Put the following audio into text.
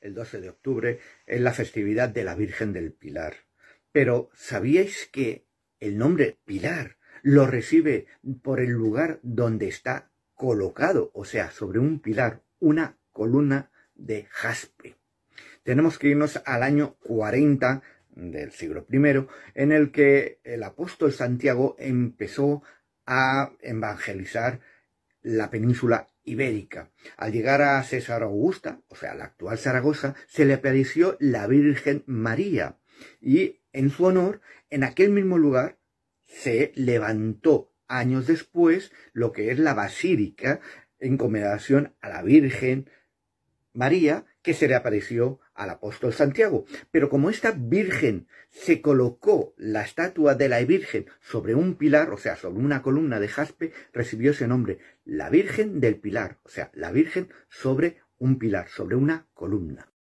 el 12 de octubre, es la festividad de la Virgen del Pilar. Pero ¿sabíais que el nombre Pilar lo recibe por el lugar donde está colocado, o sea, sobre un pilar, una columna de jaspe? Tenemos que irnos al año 40 del siglo I, en el que el apóstol Santiago empezó a evangelizar la península ibérica. Al llegar a César Augusta, o sea, la actual Zaragoza, se le apareció la Virgen María y en su honor, en aquel mismo lugar, se levantó años después lo que es la basílica en conmemoración a la Virgen, María que se le apareció al apóstol Santiago. Pero como esta Virgen se colocó la estatua de la Virgen sobre un pilar, o sea, sobre una columna de jaspe, recibió ese nombre, la Virgen del Pilar, o sea, la Virgen sobre un pilar, sobre una columna.